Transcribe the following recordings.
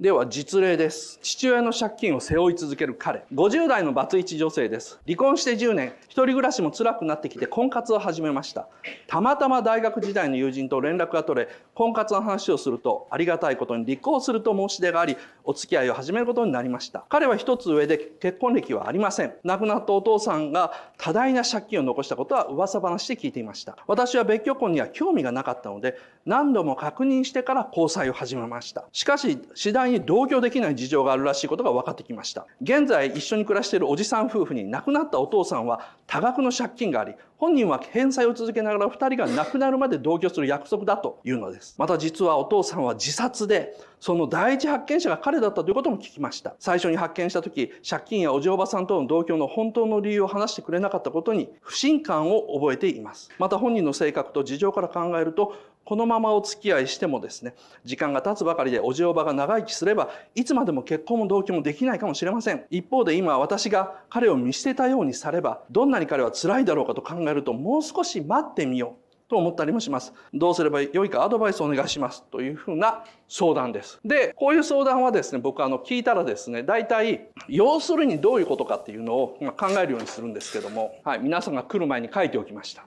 では実例です。父親の借金を背負い続ける彼。50代のバツイチ女性です。離婚して10年、一人暮らしも辛くなってきて婚活を始めました。たまたま大学時代の友人と連絡が取れ、婚活の話をすると、ありがたいことに離婚すると申し出があり、お付き合いを始めることになりました彼は一つ上で結婚歴はありません亡くなったお父さんが多大な借金を残したことは噂話で聞いていました私は別居婚には興味がなかったので何度も確認してから交際を始めましたしかし次第に同居できない事情があるらしいことが分かってきました現在一緒に暮らしているおじさん夫婦に亡くなったお父さんは多額の借金があり本人は返済を続けながら2人が亡くなるまで同居する約束だというのですまた実はお父さんは自殺でその第一発見者が彼だったということも聞きました最初に発見した時借金やおじおばさんとの同居の本当の理由を話してくれなかったことに不信感を覚えていますまた本人の性格と事情から考えるとこのままお付き合いしてもですね時間が経つばかりでおじおばが長生きすればいつまでも結婚も同居もできないかもしれません一方で今私が彼を見捨てたようにさればどんなに彼は辛いだろうかと考えるともう少し待ってみようと思ったりもします。どうすればよいかアドバイスお願いしますというふうな相談です。で、こういう相談はですね、僕あの聞いたらですね、大体、要するにどういうことかっていうのを考えるようにするんですけども、はい、皆さんが来る前に書いておきました。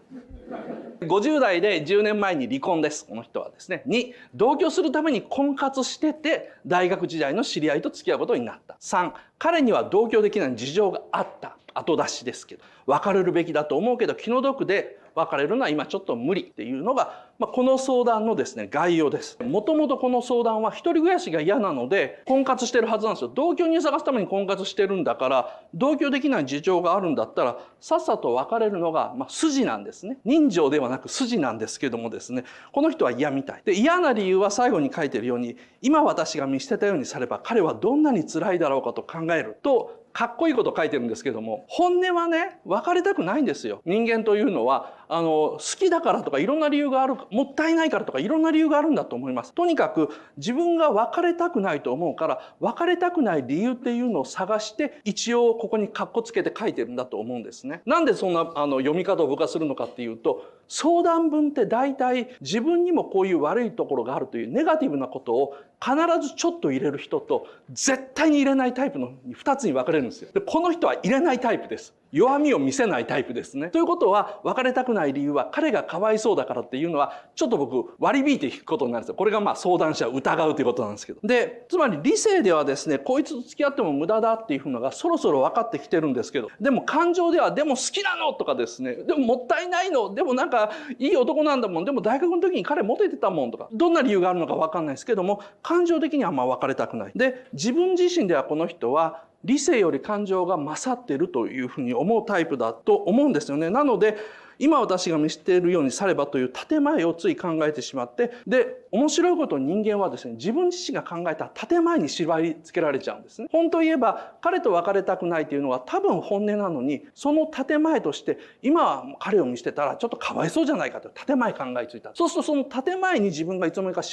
50代で10年前に離婚です。この人はですね。2、同居するために婚活してて、大学時代の知り合いと付き合うことになった。3、彼には同居できない事情があった。後出しですけど別れるべきだと思うけど気の毒で別れるのは今ちょっと無理っていうのが、まあ、この相談のですね概要ですもともとこの相談は一人暮らしが嫌なので婚活してるはずなんですよ同居人探すために婚活してるんだから同居できない事情があるんだったらさっさと別れるのが、まあ、筋なんですね人情ではなく筋なんですけどもですねこの人は嫌みたいで嫌な理由は最後に書いてるように今私が見捨てたようにされば彼はどんなに辛いだろうかと考えるとかっこいいこと書いてるんですけども本音はね別れたくないんですよ人間というのはあの好きだからとかいろんな理由があるもったいないからとかいろんな理由があるんだと思いますとにかく自分が別れたくないと思うから別れたくない理由っていうのを探して一応ここにかっこつけて書いてるんだと思うんですねなんでそんなあの読み方を僕はするのかっていうと相談文って大体自分にもこういう悪いところがあるというネガティブなことを必ずちょっと入れる人と絶対に入れないタイプの2つに分かれるんですよ。でこの人は入れないタイプです。弱みを見せないタイプですね。ということは別れたくない理由は彼がかわいそうだからっていうのはちょっと僕割り引いて引くことになるんですよ。これがまあ相談者を疑うということなんですけど。でつまり理性ではですねこいつと付き合っても無駄だっていうのがそろそろ分かってきてるんですけどでも感情ではでも好きなのとかですねでももったいないのでもなんかいい男なんだもんでも大学の時に彼モテてたもんとかどんな理由があるのか分かんないですけども感情的にはま別れたくない。で自分自身ではこの人は理性より感情が勝ってるというふうに思うタイプだと思うんですよね。なので今私が見捨てるようにさればという建前をつい考えてしまってで面白いことに人間はですね自分自身が考えた建前に縛り付けられちゃうんですね。本当言えば彼と別れたくないというのは多分本音なのにその建前として今は彼を見捨てたらちょっとかわいそうじゃないかと建前考えついたそうするとその建前に自分がいつの間にか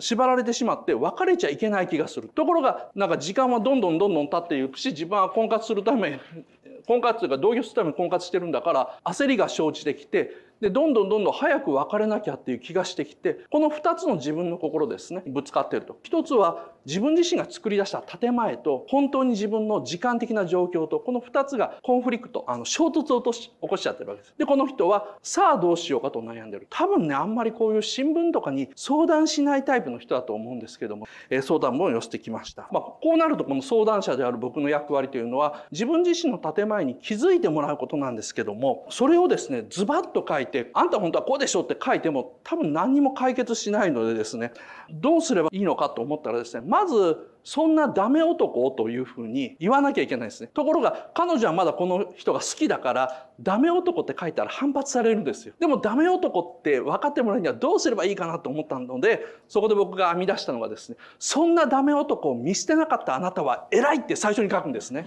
縛られてしまって別れちゃいけない気がするところがなんか時間はどんどんどんどん経っていくし自分は婚活するため婚活というか同居するために婚活してるんだから焦りが生じてきてでどんどんどんどん早く別れなきゃっていう気がしてきてこの2つの自分の心ですねぶつかってると一つは自分自身が作り出した建前と本当に自分の時間的な状況とこの2つがコンフリクトあの衝突を起こし起こしちゃってるわけですでこの人はさあどうしようかと悩んでる多分ねあんまりこういう新聞とかに相談しないタイプの人だと思うんですけども、えー、相談も寄せてきました、まあ、こうなるとこの相談者である僕の役割というのは自分自身の建前に気づいてもらうことなんですけどもそれをですねズバッと書いてて「あんた本当はこうでしょ」って書いても多分何にも解決しないのでですねどうすればいいのかと思ったらですねまずそんなダメ男というふうに言わなきゃいけないんですねところが彼女はまだこの人が好きだからダメ男って書いたら反発されるんですよでもダメ男って分かってもらうにはどうすればいいかなと思ったのでそこで僕が編み出したのがですねそんなダメ男を見捨てなかったあなたは偉いって最初に書くんですね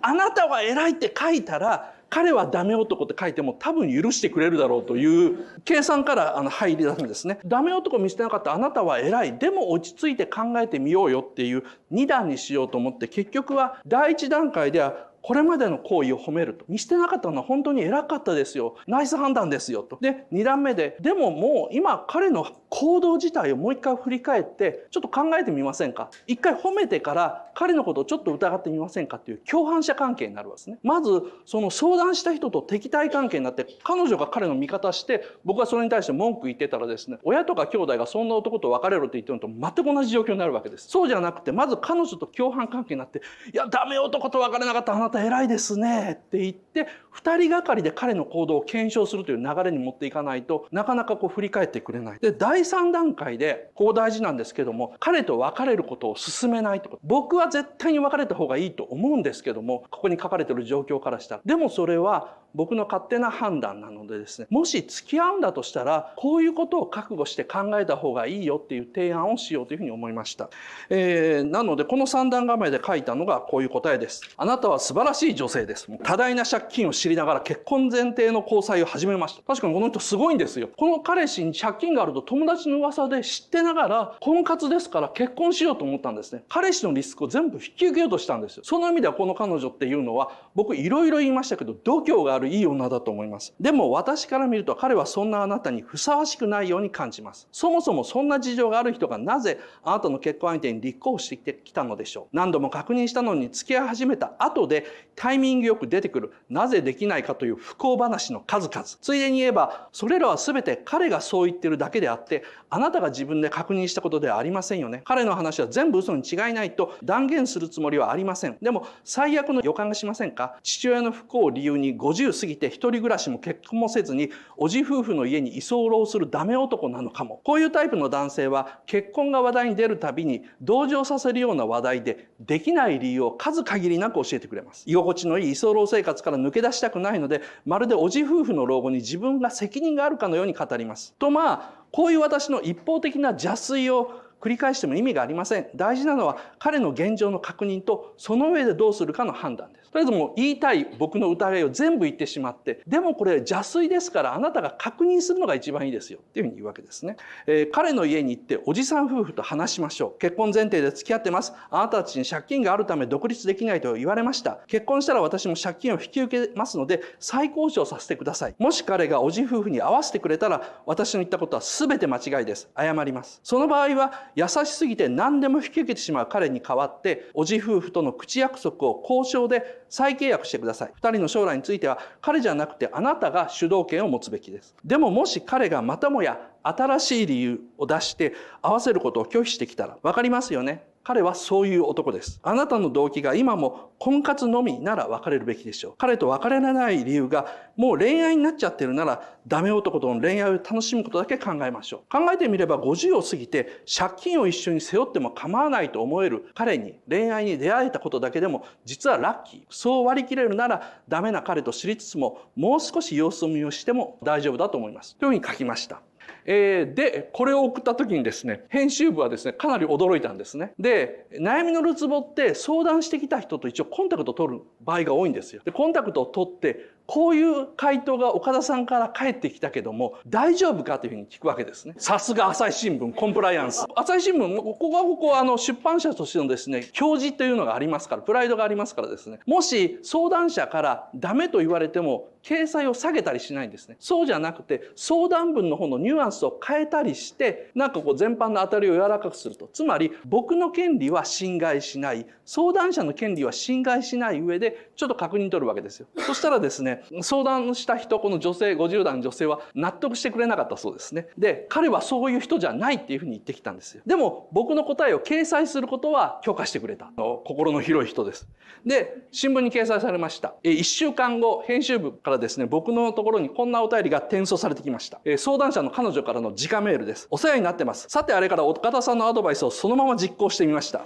あなたは偉いって書いたら彼はダメ男って書いても多分許してくれるだろうという計算からあの入り出すんですね。ダメ男見捨てなかったあなたは偉いでも落ち着いて考えてみようよっていう2段にしようと思って結局は第1段階ではこれまでの行為を褒めると。見捨てなかったのは本当に偉かったですよ。ナイス判断ですよ。と。で、2段目で、でももう今彼の行動自体をもう一回振り返って、ちょっと考えてみませんか。一回褒めてから彼のことをちょっと疑ってみませんかっていう共犯者関係になるわけですね。まず、その相談した人と敵対関係になって、彼女が彼の味方して、僕はそれに対して文句言ってたらですね、親とか兄弟がそんな男と別れろって言ってるのと全く同じ状況になるわけです。そうじゃなくて、まず彼女と共犯関係になって、いや、ダメ男と別れなかったあなたた偉いですね」って言って2人がかりで彼の行動を検証するという流れに持っていかないとなかなかこう振り返ってくれない。で第3段階でここ大事なんですけども彼と別れることを勧めないってこと僕は絶対に別れた方がいいと思うんですけどもここに書かれてる状況からしたらでもそれは僕の勝手な判断なのでですねもし付き合うんだとしたらこういうことを覚悟して考えた方がいいよっていう提案をしようというふうに思いました、えー、なのでこの三段構えで書いたのがこういう答えですあなたは素晴らしい女性です多大な借金を知りながら結婚前提の交際を始めました確かにこの人すごいんですよこの彼氏に借金があると友達の噂で知ってながら婚活ですから結婚しようと思ったんですね彼氏のリスクを全部引き受けようとしたんですよその意味ではこの彼女っていうのは僕いろいろ言いましたけど度胸があるるいい女だと思います。でも私から見ると彼はそんなあなたにふさわしくないように感じます。そもそもそんな事情がある人がなぜあなたの結婚相手に立候補してきたのでしょう。何度も確認したのに付き合い始めた後でタイミングよく出てくるなぜできないかという不幸話の数々。ついでに言えばそれらは全て彼がそう言ってるだけであってあなたが自分で確認したことではありませんよね。彼の話は全部嘘に違いないと断言するつもりはありません。でも最悪の予感がしませんか父親の不幸を理由に50 50過ぎて一人暮らしも結婚もせずにおじ夫婦の家に居候するダメ男なのかもこういうタイプの男性は結婚が話題に出るたびに同情させるような話題でできない理由を数限りなく教えてくれます居心地のいい居候生活から抜け出したくないのでまるでおじ夫婦の老後に自分が責任があるかのように語りますとまあこういう私の一方的な邪推を繰り返しても意味がありません大事なのは彼の現状の確認とその上でどうするかの判断ですとりあえずもう言いたい僕の疑いを全部言ってしまってでもこれ邪推ですからあなたが確認するのが一番いいですよっていうふうに言うわけですね、えー、彼の家に行っておじさん夫婦と話しましょう結婚前提で付き合ってますあなたたちに借金があるため独立できないと言われました結婚したら私も借金を引き受けますので再交渉させてくださいもし彼がおじ夫婦に会わせてくれたら私の言ったことは全て間違いです謝りますその場合は優しすぎて何でも引き受けてしまう彼に代わっておじ夫婦との口約束を交渉で再契約してください。二人の将来については彼じゃなくてあなたが主導権を持つべきです。でももし彼がまたもや新しい理由を出して合わせることを拒否してきたら分かりますよね彼はそういう男です。あなたの動機が今も婚活のみなら別れるべきでしょう。彼と別れられない理由がもう恋愛になっちゃってるならダメ男との恋愛を楽しむことだけ考えましょう。考えてみれば50を過ぎて借金を一緒に背負っても構わないと思える彼に恋愛に出会えたことだけでも実はラッキー。そう割り切れるならダメな彼と知りつつももう少し様子を見をしても大丈夫だと思います。というふうに書きました。えー、でこれを送った時にですね編集部はですねかなり驚いたんですねで悩みのるつぼって相談してきた人と一応コンタクトを取る場合が多いんですよでコンタクトを取ってこういう回答が岡田さんから返ってきたけども、大丈夫かというふうに聞くわけですね。さすが朝日新聞、コンプライアンス。朝日新聞、ここがここ、あの、出版社としてのですね、表示というのがありますから、プライドがありますからですね、もし相談者からダメと言われても、掲載を下げたりしないんですね。そうじゃなくて、相談文の方のニュアンスを変えたりして、なんかこう全般の当たりを柔らかくすると。つまり、僕の権利は侵害しない。相談者の権利は侵害しない上で、ちょっと確認取るわけですよ。そしたらですね、ね、相談した人、この女性、50代の女性は納得してくれなかったそうですね。で、彼はそういう人じゃないっていうふうに言ってきたんですよ。でも、僕の答えを掲載することは許可してくれた。心の広い人です。で、新聞に掲載されました。1週間後、編集部からですね、僕のところにこんなお便りが転送されてきました。相談者の彼女からの直メールです。お世話になってます。さて、あれから岡田さんのアドバイスをそのまま実行してみました。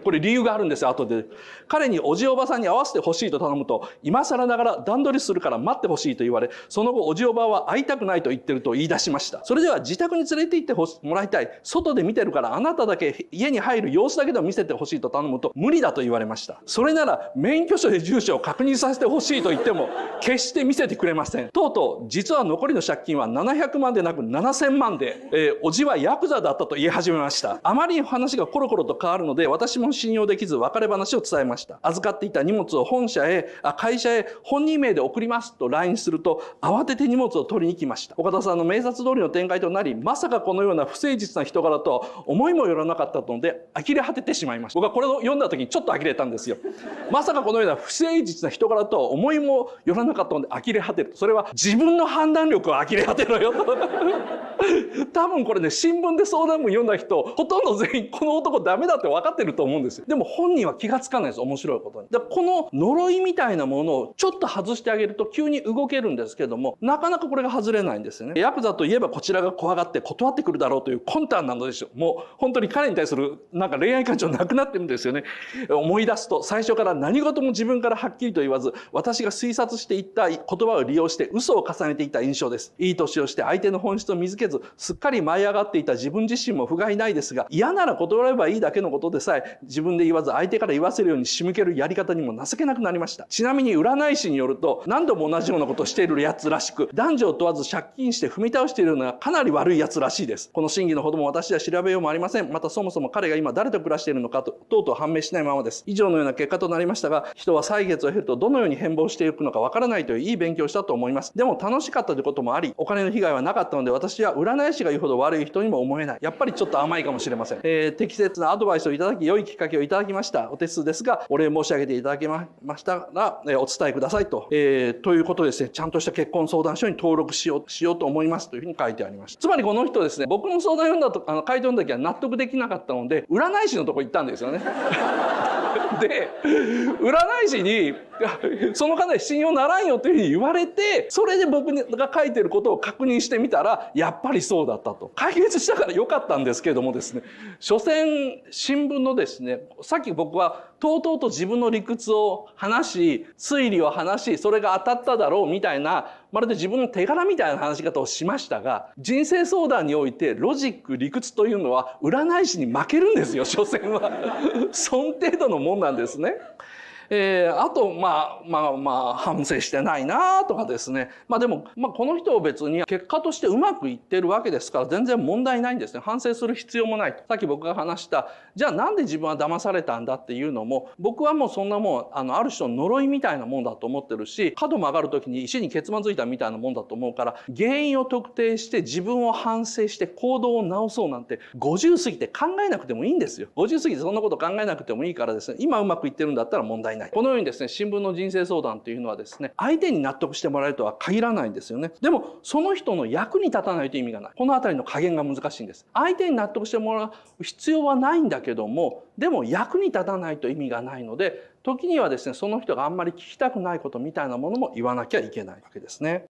これ理由があるんですよ、後で。彼におじおばさんに会わせてほしいと頼むと、今更ながら段取りするから待ってほしいと言われ、その後おじおばは会いたくないと言ってると言い出しました。それでは自宅に連れて行ってもらいたい。外で見てるからあなただけ家に入る様子だけでも見せてほしいと頼むと無理だと言われました。それなら免許証で住所を確認させてほしいと言っても、決して見せてくれません。とうとう、実は残りの借金は700万でなく7000万で、えー、おじはヤクザだったと言い始めました。あまり話がコロコロと変わるので、私も信用できず別れ話を伝えました。預かっていた荷物を本社へ、あ会社へ本人名で送りますと LINE すると慌てて荷物を取りに来ました。岡田さんの明察通りの展開となり、まさかこのような不誠実な人柄とは思いもよらなかったので、呆れ果ててしまいました。僕はこれを読んだ時にちょっと呆れたんですよ。まさかこのような不誠実な人柄とは思いもよらなかったので呆れ果てる。それは自分の判断力を呆れ果てろよ。多分これね、新聞で相談文読んだ人、ほとんど全員この男ダメだって分かってると思う思うんですよ。でも本人は気がつかないです。面白いことに。で、この呪いみたいなものをちょっと外してあげると急に動けるんですけども、なかなかこれが外れないんですよね。ヤクザといえばこちらが怖がって断ってくるだろうという魂胆なのでしょう。もう本当に彼に対するなんか恋愛感情なくなってるんですよね。思い出すと最初から何事も自分からはっきりと言わず、私が推察していった言葉を利用して嘘を重ねていた印象です。いい年をして相手の本質を見つけず、すっかり舞い上がっていた自分自身も不甲斐ないですが、嫌なら断ればいいだけのことでさえ、自分で言わず相手から言わせるように仕向けるやり方にも情けなくなりましたちなみに占い師によると何度も同じようなことをしているやつらしく男女を問わず借金して踏み倒しているのがかなり悪いやつらしいですこの真偽のほども私は調べようもありませんまたそもそも彼が今誰と暮らしているのかととうとう判明しないままです以上のような結果となりましたが人は歳月を経るとどのように変貌していくのかわからないといういい勉強をしたと思いますでも楽しかったということもありお金の被害はなかったので私は占い師が言うほど悪い人にも思えないやっぱりちょっと甘いかもしれません、えー、適切なアドバイスをいただき良いきっかけをいただきました。お手数ですが、お礼申し上げていただけましたら、えお伝えくださいと、えー、ということですね、ちゃんとした結婚相談所に登録しよう、しようと思いますというふうに書いてありました。つまりこの人ですね、僕の相談読んだと、あの、回答の時は納得できなかったので、占い師のとこ行ったんですよね。で、占い師に、その方に信用ならんよというふうに言われて、それで僕が書いてることを確認してみたら、やっぱりそうだったと。解決したから良かったんですけれどもですね、所詮新聞のですね、さっき僕はとうとうと自分の理屈を話し、推理を話し、それが当たっただろうみたいな、まるで自分の手柄みたいな話し方をしましたが、人生相談においてロジック、理屈というのは占い師に負けるんですよ、所詮は。そん程度のもんなんですね。えー、あと、まあ、まあ、まあ、反省してないなとかですね。まあでも、まあこの人を別に結果としてうまくいってるわけですから全然問題ないんですね。反省する必要もないと。さっき僕が話した、じゃあなんで自分は騙されたんだっていうのも、僕はもうそんなもう、あの、ある種の呪いみたいなもんだと思ってるし、角曲がる時に石に結まずいたみたいなもんだと思うから、原因を特定して自分を反省して行動を直そうなんて、50過ぎて考えなくてもいいんですよ。50過ぎてそんなこと考えなくてもいいからですね、今うまくいってるんだったら問題ない。ないこのようにですね新聞の人生相談というのはですね相手に納得してもらえるとは限らないんですよねでもその人の役に立たないと意味がないこの辺りの加減が難しいんです相手に納得してもらう必要はないんだけどもでも役に立たないと意味がないので時にはですねその人があんまり聞きたくないことみたいなものも言わなきゃいけないわけですね。